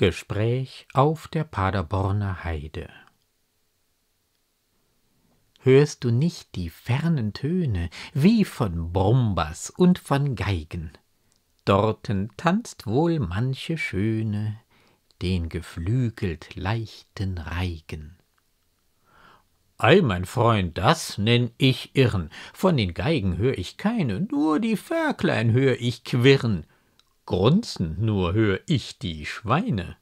Gespräch auf der Paderborner Heide. Hörst du nicht die fernen Töne, wie von Brumbas und von Geigen? Dorten tanzt wohl manche Schöne den geflügelt leichten Reigen. Ei, mein Freund, das nenn ich Irren, von den Geigen hör ich keine, nur die Ferklein hör ich quirren, Grunzend nur hör ich die Schweine.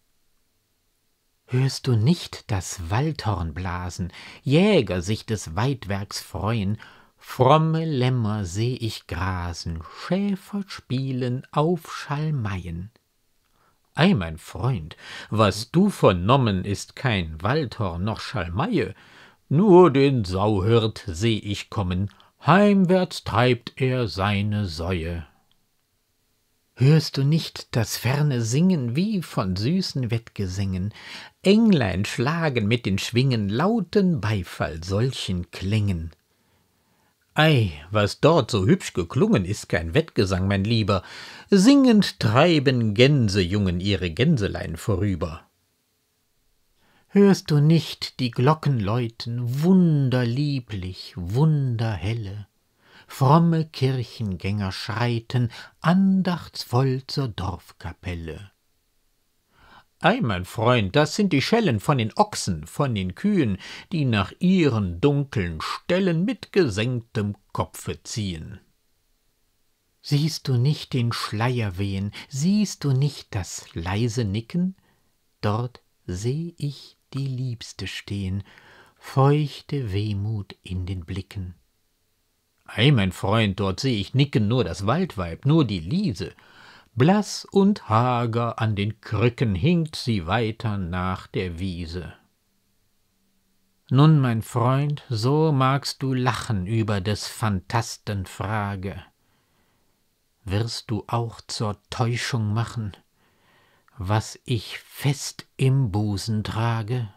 Hörst du nicht das Waldhorn blasen, Jäger sich des Weidwerks freuen, fromme Lämmer seh ich grasen, Schäfer spielen auf Schalmeien. Ei, mein Freund, was du vernommen, ist kein Waldhorn noch Schalmeie, nur den Sauhirt seh ich kommen, heimwärts treibt er seine Säue. Hörst du nicht das ferne Singen wie von süßen Wettgesängen? Englein schlagen mit den Schwingen lauten Beifall solchen Klängen. Ei, was dort so hübsch geklungen, ist kein Wettgesang, mein Lieber. Singend treiben Gänsejungen ihre Gänselein vorüber. Hörst du nicht die Glocken läuten, wunderlieblich, wunderhelle? fromme Kirchengänger schreiten andachtsvoll zur Dorfkapelle. Ei, mein Freund, das sind die Schellen von den Ochsen, von den Kühen, die nach ihren dunkeln Stellen mit gesenktem Kopfe ziehen. Siehst du nicht den Schleier wehen, siehst du nicht das leise Nicken? Dort seh ich die Liebste stehen, feuchte Wehmut in den Blicken. Ei, mein Freund, dort sehe ich nicken nur das Waldweib, nur die Liese. Blass und hager an den Krücken hinkt sie weiter nach der Wiese. Nun, mein Freund, so magst du lachen über des Phantasten Frage. Wirst du auch zur Täuschung machen, was ich fest im Busen trage?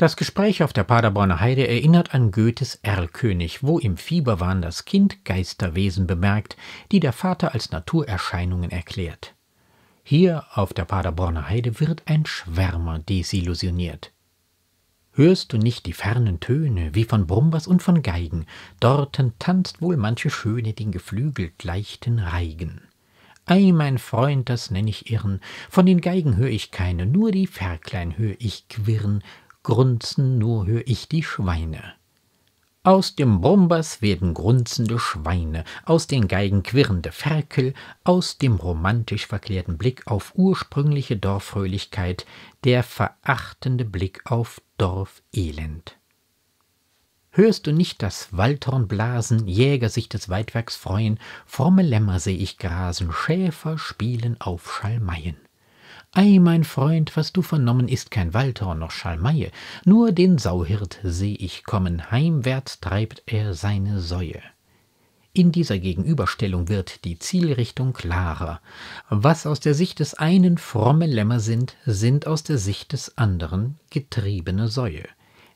Das Gespräch auf der Paderborner Heide erinnert an Goethes Erlkönig, wo im Fieberwahn das Kind Geisterwesen bemerkt, die der Vater als Naturerscheinungen erklärt. Hier auf der Paderborner Heide wird ein Schwärmer desillusioniert. Hörst du nicht die fernen Töne, wie von Brumbers und von Geigen, dorten tanzt wohl manche Schöne den geflügelt leichten Reigen. Ei, mein Freund, das nenn ich Irren, von den Geigen hör ich keine, nur die Ferklein hör ich quirren, grunzen, nur hör ich die Schweine. Aus dem Brumbers werden grunzende Schweine, aus den Geigen quirrende Ferkel, aus dem romantisch verklärten Blick auf ursprüngliche Dorffröhlichkeit der verachtende Blick auf Dorfelend. Hörst du nicht das Waldhorn blasen, Jäger sich des Weidwerks freuen, fromme Lämmer seh ich grasen, Schäfer spielen auf Schalmeien. Ei, mein Freund, was du vernommen, ist kein Waldhorn noch Schalmeie, nur den Sauhirt seh ich kommen, heimwärts treibt er seine Säue. In dieser Gegenüberstellung wird die Zielrichtung klarer. Was aus der Sicht des einen fromme Lämmer sind, sind aus der Sicht des anderen getriebene Säue.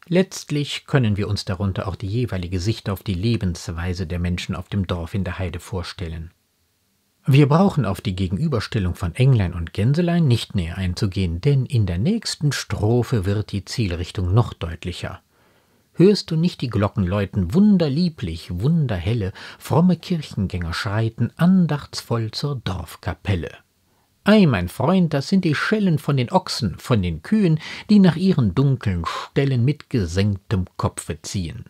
Letztlich können wir uns darunter auch die jeweilige Sicht auf die Lebensweise der Menschen auf dem Dorf in der Heide vorstellen. Wir brauchen auf die Gegenüberstellung von Englein und Gänselein nicht näher einzugehen, denn in der nächsten Strophe wird die Zielrichtung noch deutlicher. Hörst du nicht die Glocken läuten, wunderlieblich, wunderhelle, fromme Kirchengänger schreiten andachtsvoll zur Dorfkapelle? Ei, mein Freund, das sind die Schellen von den Ochsen, von den Kühen, die nach ihren dunkeln Stellen mit gesenktem Kopfe ziehen.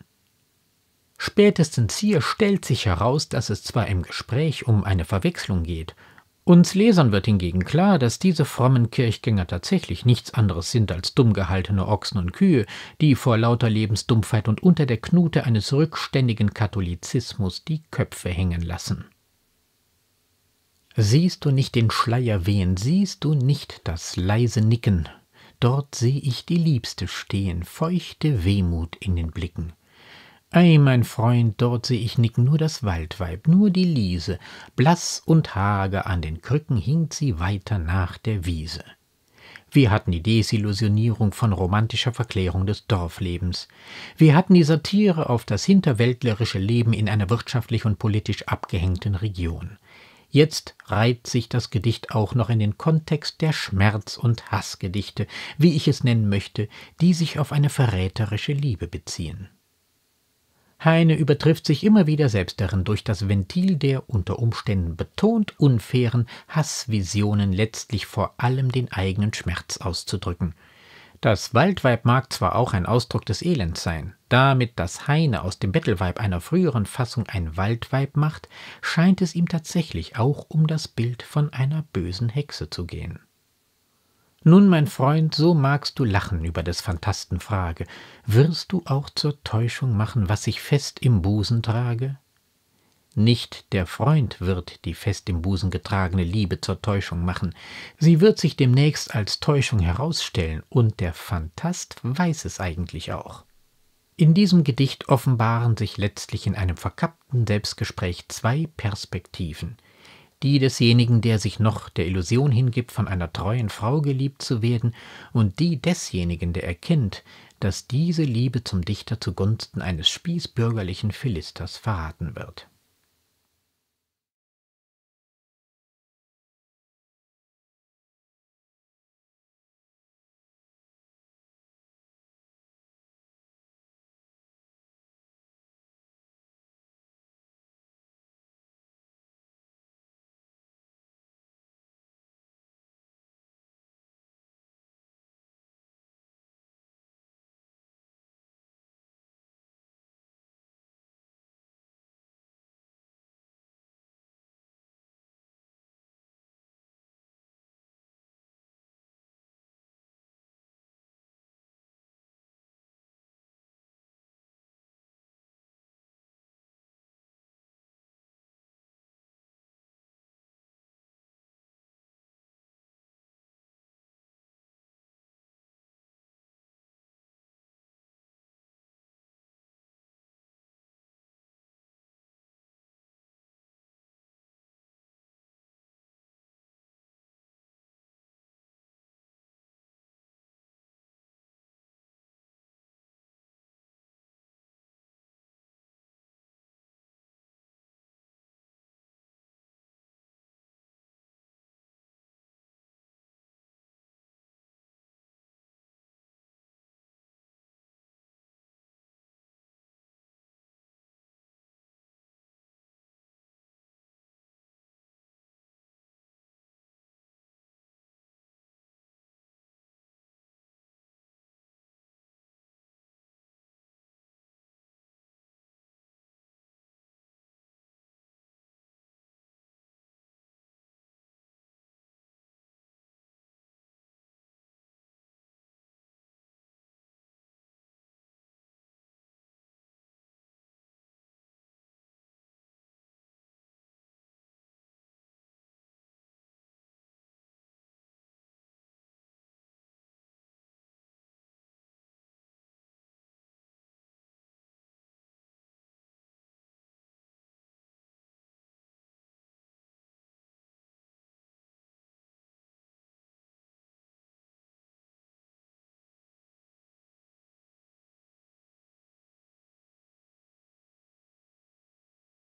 Spätestens hier stellt sich heraus, dass es zwar im Gespräch um eine Verwechslung geht, uns Lesern wird hingegen klar, dass diese frommen Kirchgänger tatsächlich nichts anderes sind als dumm gehaltene Ochsen und Kühe, die vor lauter Lebensdumpfheit und unter der Knute eines rückständigen Katholizismus die Köpfe hängen lassen. Siehst du nicht den Schleier wehen, siehst du nicht das leise Nicken, dort seh ich die Liebste stehen, feuchte Wehmut in den Blicken, Ei, mein Freund, dort seh ich nicken nur das Waldweib, nur die Liese, blass und hager an den Krücken hinkt sie weiter nach der Wiese. Wir hatten die Desillusionierung von romantischer Verklärung des Dorflebens. Wir hatten die Satire auf das hinterweltlerische Leben in einer wirtschaftlich und politisch abgehängten Region. Jetzt reiht sich das Gedicht auch noch in den Kontext der Schmerz- und Hassgedichte, wie ich es nennen möchte, die sich auf eine verräterische Liebe beziehen. Heine übertrifft sich immer wieder selbst darin, durch das Ventil der unter Umständen betont unfairen Hassvisionen letztlich vor allem den eigenen Schmerz auszudrücken. Das Waldweib mag zwar auch ein Ausdruck des Elends sein, damit das Heine aus dem Bettelweib einer früheren Fassung ein Waldweib macht, scheint es ihm tatsächlich auch um das Bild von einer bösen Hexe zu gehen. Nun, mein Freund, so magst du lachen über des Phantasten Frage, wirst du auch zur Täuschung machen, was ich fest im Busen trage? Nicht der Freund wird die fest im Busen getragene Liebe zur Täuschung machen, sie wird sich demnächst als Täuschung herausstellen, und der Phantast weiß es eigentlich auch. In diesem Gedicht offenbaren sich letztlich in einem verkappten Selbstgespräch zwei Perspektiven, die desjenigen, der sich noch der Illusion hingibt, von einer treuen Frau geliebt zu werden, und die desjenigen, der erkennt, dass diese Liebe zum Dichter zugunsten eines spießbürgerlichen Philisters verraten wird.